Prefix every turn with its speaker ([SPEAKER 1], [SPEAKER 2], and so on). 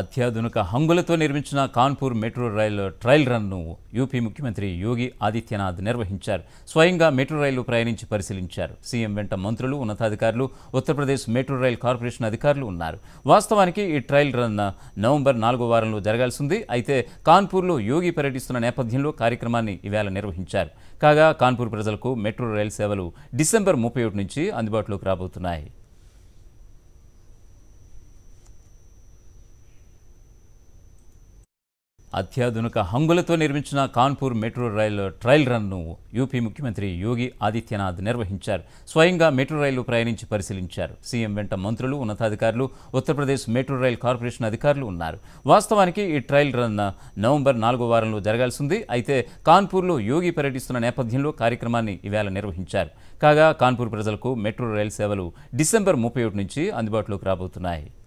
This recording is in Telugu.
[SPEAKER 1] అత్యాధునిక హంగులతో నిర్మించిన కాన్పూర్ మెట్రో రైల్ ట్రయల్ రన్ను యూపీ ముఖ్యమంత్రి యోగి ఆదిత్యనాథ్ నిర్వహించారు స్వయంగా మెట్రో రైలు ప్రయాణించి పరిశీలించారు సీఎం వెంట మంత్రులు ఉన్నతాధికారులు ఉత్తరప్రదేశ్ మెట్రో రైల్ కార్పొరేషన్ అధికారులు ఉన్నారు వాస్తవానికి ఈ ట్రయల్ రన్ నవంబర్ నాలుగో వారంలో జరగాల్సింది అయితే కాన్పూర్లో యోగి పర్యటిస్తున్న నేపథ్యంలో కార్యక్రమాన్ని ఈవేళ నిర్వహించారు కాగా కాన్పూర్ ప్రజలకు మెట్రో రైల్ సేవలు డిసెంబర్ ముప్పై ఒకటి నుంచి అందుబాటులోకి రాబోతున్నాయి అత్యాధునిక హంగులతో నిర్మించిన కాన్పూర్ మెట్రో రైల్ ట్రయల్ రన్ను యూపీ ముఖ్యమంత్రి యోగి ఆదిత్యనాథ్ నిర్వహించారు స్వయంగా మెట్రో రైలు ప్రయాణించి పరిశీలించారు సీఎం వెంట మంత్రులు ఉన్నతాధికారులు ఉత్తరప్రదేశ్ మెట్రో రైల్ కార్పొరేషన్ అధికారులు ఉన్నారు వాస్తవానికి ఈ ట్రయల్ రన్ నవంబర్ నాలుగో వారంలో జరగాల్సింది అయితే కాన్పూర్లో యోగి పర్యటిస్తున్న నేపథ్యంలో కార్యక్రమాన్ని ఈవేళ నిర్వహించారు కాగా కాన్పూర్ ప్రజలకు మెట్రో రైల్ సేవలు డిసెంబర్ ముప్పై ఒకటి నుంచి అందుబాటులోకి రాబోతున్నాయి